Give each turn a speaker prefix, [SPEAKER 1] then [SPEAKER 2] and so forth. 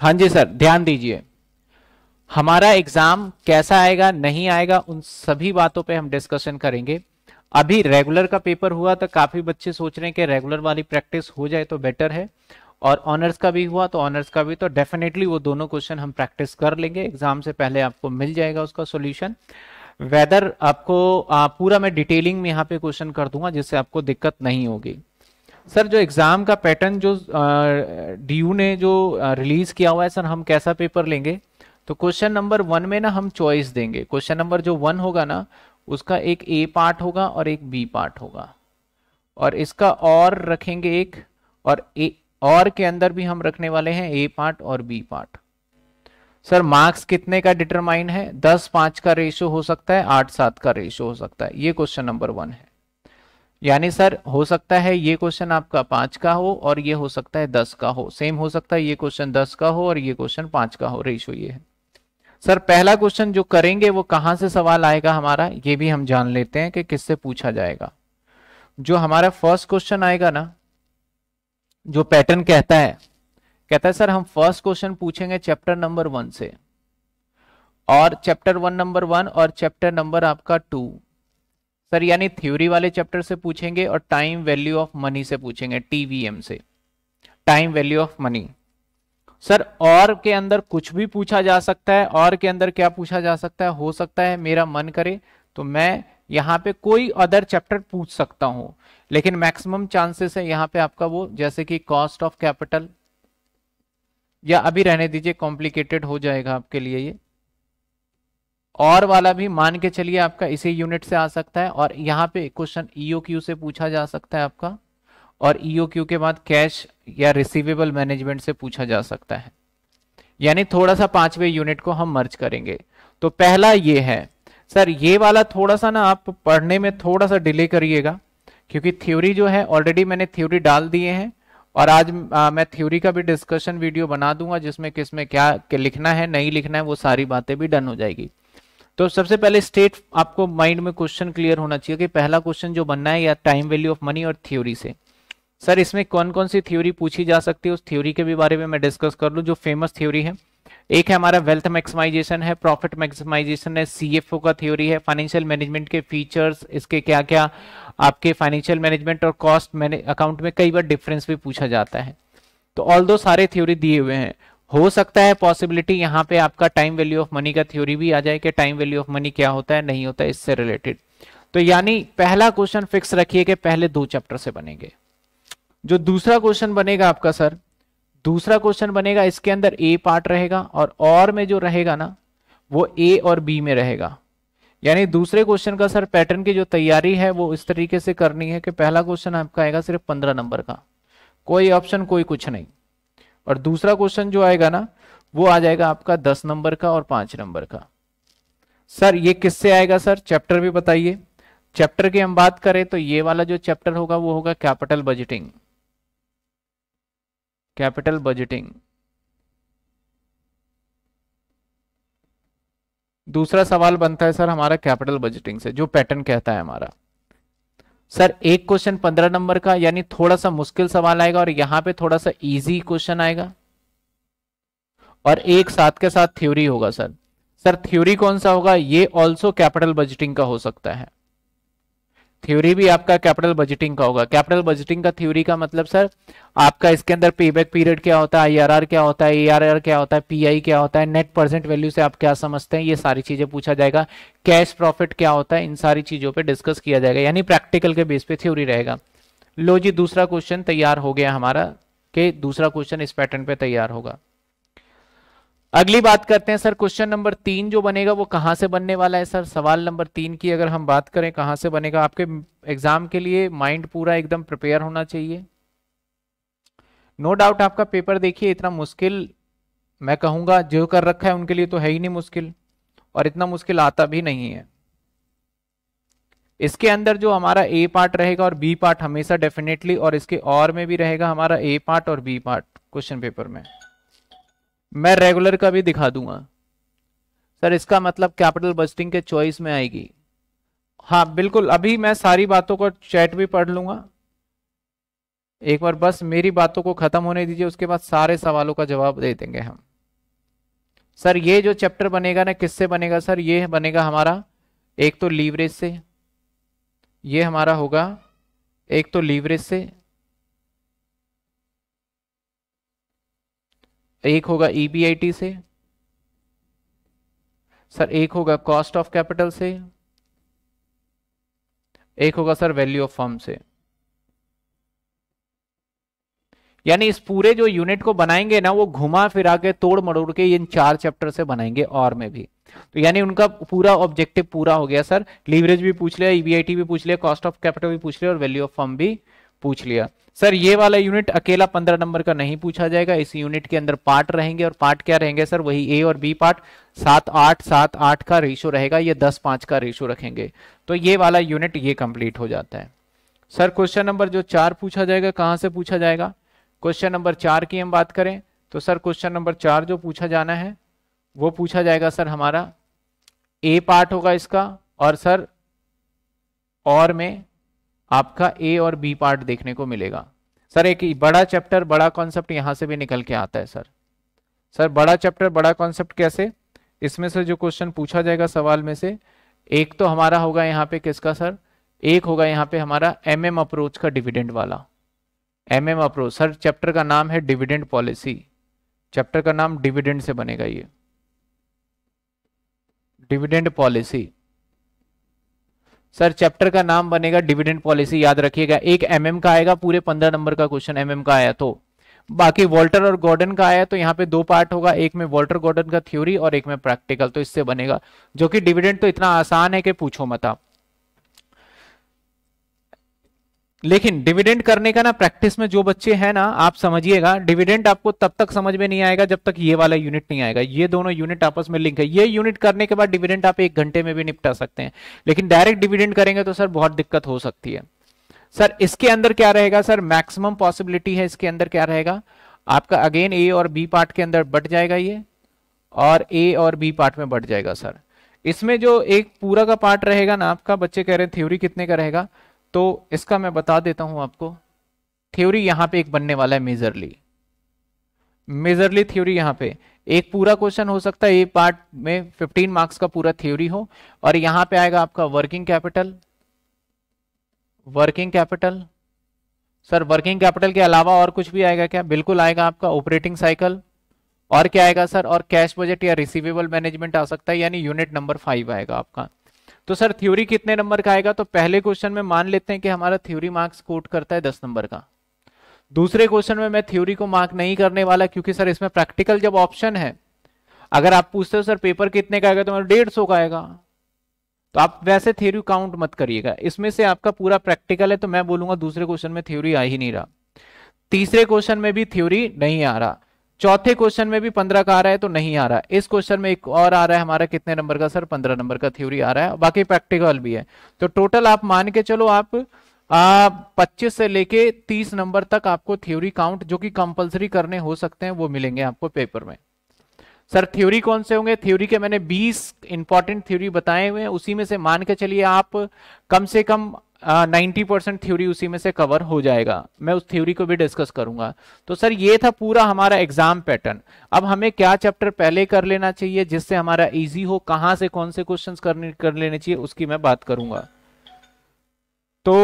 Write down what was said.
[SPEAKER 1] हाँ जी सर ध्यान दीजिए हमारा एग्जाम कैसा आएगा नहीं आएगा उन सभी बातों पे हम डिस्कशन करेंगे अभी रेगुलर का पेपर हुआ तो काफी बच्चे सोच रहे हैं कि रेगुलर वाली प्रैक्टिस हो जाए तो बेटर है और ऑनर्स का भी हुआ तो ऑनर्स का भी तो डेफिनेटली वो दोनों क्वेश्चन हम प्रैक्टिस कर लेंगे एग्जाम से पहले आपको मिल जाएगा उसका सोल्यूशन वेदर आपको आ, पूरा मैं डिटेलिंग में यहाँ पे क्वेश्चन कर दूंगा जिससे आपको दिक्कत नहीं होगी सर जो एग्जाम का पैटर्न जो यू ने जो रिलीज किया हुआ है सर हम कैसा पेपर लेंगे तो क्वेश्चन नंबर वन में ना हम चॉइस देंगे क्वेश्चन नंबर जो वन होगा ना उसका एक ए पार्ट होगा और एक बी पार्ट होगा और इसका और रखेंगे एक और ए और के अंदर भी हम रखने वाले हैं ए पार्ट और बी पार्ट सर मार्क्स कितने का डिटरमाइन है दस पांच का रेशियो हो सकता है आठ सात का रेशियो हो सकता है ये क्वेश्चन नंबर वन है यानी सर हो सकता है ये क्वेश्चन आपका पांच का हो और ये हो सकता है दस का हो सेम हो सकता है ये क्वेश्चन दस का हो और ये क्वेश्चन पांच का हो रेशो ये है सर पहला क्वेश्चन जो करेंगे वो कहां से सवाल आएगा हमारा ये भी हम जान लेते हैं कि किससे पूछा जाएगा जो हमारा फर्स्ट क्वेश्चन आएगा ना जो पैटर्न कहता है कहता है सर हम फर्स्ट क्वेश्चन पूछेंगे चैप्टर नंबर वन से और चैप्टर वन नंबर वन और चैप्टर नंबर आपका टू सर यानी थ्योरी वाले चैप्टर से पूछेंगे और टाइम वैल्यू ऑफ मनी से पूछेंगे टीवीएम से time value of money sir और के अंदर कुछ भी पूछा जा सकता है और के अंदर क्या पूछा जा सकता है हो सकता है मेरा मन करे तो मैं यहाँ पे कोई अदर चैप्टर पूछ सकता हूं लेकिन मैक्सिमम चांसेस है यहाँ पे आपका वो जैसे कि कॉस्ट ऑफ कैपिटल या अभी रहने दीजिए कॉम्प्लिकेटेड हो जाएगा आपके लिए ये और वाला भी मान के चलिए आपका इसी यूनिट से आ सकता है और यहाँ पे क्वेश्चन ईओ क्यू से पूछा जा सकता है आपका और ईओ क्यू के बाद कैश या रिसीवेबल मैनेजमेंट से पूछा जा सकता है यानी थोड़ा सा पांचवें यूनिट को हम मर्ज करेंगे तो पहला ये है सर ये वाला थोड़ा सा ना आप पढ़ने में थोड़ा सा डिले करिएगा क्योंकि थ्योरी जो है ऑलरेडी मैंने थ्योरी डाल दिए हैं और आज आ, मैं थ्योरी का भी डिस्कशन वीडियो बना दूंगा जिसमें किसमें क्या लिखना है नहीं लिखना है वो सारी बातें भी डन हो जाएगी तो सबसे पहले स्टेट आपको माइंड में क्वेश्चन क्लियर होना चाहिए कि पहला क्वेश्चन जो बनना है या टाइम वैल्यू ऑफ मनी और थ्योरी से सर इसमें कौन कौन सी थ्योरी पूछी जा सकती है उस थ्योरी के भी बारे में मैं डिस्कस कर लूँ जो फेमस थ्योरी है एक है हमारा वेल्थ मैक्सिमाइजेशन है प्रॉफिट मैक्सिमाइजेशन है सीएफओ का थ्योरी है फाइनेंशियल मैनेजमेंट के फीचर्स इसके क्या क्या आपके फाइनेंशियल मैनेजमेंट और कॉस्ट अकाउंट में कई बार डिफरेंस भी पूछा जाता है तो ऑल दो सारे थ्योरी दिए हुए हैं हो सकता है पॉसिबिलिटी यहां पे आपका टाइम वैल्यू ऑफ मनी का थ्योरी भी आ जाए कि टाइम वैल्यू ऑफ मनी क्या होता है नहीं होता है इससे रिलेटेड तो यानी पहला क्वेश्चन फिक्स रखिए कि पहले दो चैप्टर से बनेंगे जो दूसरा क्वेश्चन बनेगा आपका सर दूसरा क्वेश्चन बनेगा इसके अंदर ए पार्ट रहेगा और और में जो रहेगा ना वो ए और बी में रहेगा यानी दूसरे क्वेश्चन का सर पैटर्न की जो तैयारी है वो इस तरीके से करनी है कि पहला क्वेश्चन आपका आएगा सिर्फ पंद्रह नंबर का कोई ऑप्शन कोई कुछ नहीं और दूसरा क्वेश्चन जो आएगा ना वो आ जाएगा आपका दस नंबर का और पांच नंबर का सर ये किससे आएगा सर चैप्टर भी बताइए चैप्टर की हम बात करें तो ये वाला जो चैप्टर होगा वो होगा कैपिटल बजटिंग कैपिटल बजटिंग दूसरा सवाल बनता है सर हमारा कैपिटल बजटिंग से जो पैटर्न कहता है हमारा सर एक क्वेश्चन पंद्रह नंबर का यानी थोड़ा सा मुश्किल सवाल आएगा और यहां पे थोड़ा सा इजी क्वेश्चन आएगा और एक साथ के साथ थ्योरी होगा सर सर थ्योरी कौन सा होगा ये ऑल्सो कैपिटल बजटिंग का हो सकता है थ्योरी भी आपका कैपिटल बजटिंग का होगा कैपिटल बजटिंग का थ्योरी का मतलब सर आपका इसके अंदर पेबैक पीरियड क्या होता है आईआरआर क्या होता है एआरआर क्या होता है पीआई क्या होता है नेट परसेंट वैल्यू से आप क्या समझते हैं ये सारी चीजें पूछा जाएगा कैश प्रॉफिट क्या होता है इन सारी चीजों पर डिस्कस किया जाएगा यानी प्रैक्टिकल के बेस पे थ्योरी रहेगा लो जी दूसरा क्वेश्चन तैयार हो गया हमारा के दूसरा क्वेश्चन इस पैटर्न पे तैयार होगा अगली बात करते हैं सर क्वेश्चन नंबर तीन जो बनेगा वो कहां से बनने वाला है सर सवाल नंबर तीन की अगर हम बात करें कहां से बनेगा आपके एग्जाम के लिए माइंड पूरा एकदम प्रिपेयर होना चाहिए नो no डाउट आपका पेपर देखिए इतना मुश्किल मैं कहूंगा जो कर रखा है उनके लिए तो है ही नहीं मुश्किल और इतना मुश्किल आता भी नहीं है इसके अंदर जो हमारा ए पार्ट रहेगा और बी पार्ट हमेशा डेफिनेटली और इसके और में भी रहेगा हमारा ए पार्ट और बी पार्ट क्वेश्चन पेपर में मैं रेगुलर का भी दिखा दूंगा सर इसका मतलब कैपिटल बजटिंग के चॉइस में आएगी हाँ बिल्कुल अभी मैं सारी बातों को चैट भी पढ़ लूंगा एक बार बस मेरी बातों को खत्म होने दीजिए उसके बाद सारे सवालों का जवाब दे देंगे हम सर ये जो चैप्टर बनेगा ना किससे बनेगा सर ये बनेगा हमारा एक तो लीवरेज से ये हमारा होगा एक तो लीवरेज से एक होगा ईबीआईटी e से सर एक होगा कॉस्ट ऑफ कैपिटल से एक होगा सर वैल्यू ऑफ फर्म से यानी इस पूरे जो यूनिट को बनाएंगे ना वो घुमा फिरा के तोड़ मड़ोड़ के इन चार चैप्टर से बनाएंगे और में भी तो यानी उनका पूरा ऑब्जेक्टिव पूरा हो गया सर लीवरेज भी पूछ लिया ईबीआईटी e भी पूछ लिया कॉस्ट ऑफ कैपिटल भी पूछ लिया और वैल्यू ऑफ फर्म भी पूछ लिया सर ये वाला यूनिट अकेला पंद्रह नंबर का नहीं पूछा जाएगा इस यूनिट के अंदर पार्ट रहेंगे और पार्ट क्या रहेंगे सर वही ए और बी पार्ट सात आठ सात आठ का रेशो रहेगा ये दस पांच का रेशो रखेंगे तो ये वाला यूनिट ये कंप्लीट हो जाता है सर क्वेश्चन नंबर जो चार पूछा जाएगा कहां से पूछा जाएगा क्वेश्चन नंबर चार की हम बात करें तो सर क्वेश्चन नंबर चार जो पूछा जाना है वो पूछा जाएगा सर हमारा ए पार्ट होगा इसका और सर और में आपका ए और बी पार्ट देखने को मिलेगा सर एक बड़ा चैप्टर बड़ा कॉन्सेप्ट यहां से भी निकल के आता है सर सर बड़ा चैप्टर बड़ा कॉन्सेप्ट कैसे इसमें से जो क्वेश्चन पूछा जाएगा सवाल में से एक तो हमारा होगा यहाँ पे किसका सर एक होगा यहाँ पे हमारा एम एम अप्रोच का डिविडेंड वाला M M approach sir chapter का नाम है डिविडेंड पॉलिसी चैप्टर का नाम डिविडेंड से बनेगा ये डिविडेंड पॉलिसी सर चैप्टर का नाम बनेगा डिविडेंड पॉलिसी याद रखिएगा एक एमएम का आएगा पूरे पंद्रह नंबर का क्वेश्चन एमएम का आया तो बाकी वॉल्टर और गॉर्डन का आया तो यहाँ पे दो पार्ट होगा एक में वॉल्टर गॉर्डन का थ्योरी और एक में प्रैक्टिकल तो इससे बनेगा जो कि डिविडेंड तो इतना आसान है कि पूछो मत आप लेकिन डिविडेंड करने का ना प्रैक्टिस में जो बच्चे हैं ना आप समझिएगा डिविडेंड आपको तब तक समझ में नहीं आएगा जब तक ये वाला यूनिट नहीं आएगा ये दोनों यूनिट आपस में लिंक है ये यूनिट करने के बाद डिविडेंड आप एक घंटे में भी निपटा सकते हैं लेकिन डायरेक्ट डिविडेंड करेंगे तो सर बहुत दिक्कत हो सकती है सर इसके अंदर क्या रहेगा सर मैक्सिमम पॉसिबिलिटी है इसके अंदर क्या रहेगा आपका अगेन ए और बी पार्ट के अंदर बढ़ जाएगा ये और ए और बी पार्ट में बढ़ जाएगा सर इसमें जो एक पूरा का पार्ट रहेगा ना आपका बच्चे कह रहे हैं थ्योरी कितने का रहेगा तो इसका मैं बता देता हूं आपको थ्योरी यहां पे एक बनने वाला है मेजरली मेजरली थ्योरी यहां पे एक पूरा क्वेश्चन हो सकता है ये पार्ट में 15 मार्क्स का पूरा थ्योरी हो और यहां पे आएगा आपका working capital working capital sir working capital के अलावा और कुछ भी आएगा क्या बिल्कुल आएगा आपका ऑपरेटिंग साइकिल और क्या आएगा सर और कैश बजट या रिसीवेबल मैनेजमेंट आ सकता है यानी यूनिट नंबर फाइव आएगा आपका तो सर थ्योरी कितने नंबर का आएगा तो पहले क्वेश्चन में मान लेते हैं कि हमारा थ्योरी मार्क्स कोट करता है दस नंबर का दूसरे क्वेश्चन में मैं थ्योरी को मार्क नहीं करने वाला क्योंकि सर इसमें प्रैक्टिकल जब ऑप्शन है अगर आप पूछते हो सर पेपर कितने का आएगा तो मेरा डेढ़ सौ का आएगा तो आप वैसे थ्योरी काउंट मत करिएगा इसमें से आपका पूरा प्रैक्टिकल है तो मैं बोलूंगा दूसरे क्वेश्चन में थ्योरी आ ही नहीं रहा तीसरे क्वेश्चन में भी थ्योरी नहीं आ रहा चौथे क्वेश्चन में भी पंद्रह का आ रहा है तो नहीं आ रहा है इस क्वेश्चन में एक और आ रहा है हमारा कितने नंबर का सर पंद्रह नंबर का थ्योरी आ रहा है बाकी प्रैक्टिकल भी है तो टोटल आप मान के चलो आप पच्चीस से लेके तीस नंबर तक आपको थ्योरी काउंट जो कि कंपलसरी करने हो सकते हैं वो मिलेंगे आपको पेपर में सर थ्योरी कौन से होंगे थ्योरी के मैंने 20 इंपॉर्टेंट थ्योरी बताए हुए हैं उसी में से मान के चलिए आप कम से कम नाइन्टी परसेंट थ्योरी उसी में से कवर हो जाएगा मैं उस थ्योरी को भी डिस्कस करूंगा तो सर ये था पूरा हमारा एग्जाम पैटर्न अब हमें क्या चैप्टर पहले कर लेना चाहिए जिससे हमारा इजी हो कहां से कौन से क्वेश्चंस करने कर लेने चाहिए उसकी मैं बात करूंगा तो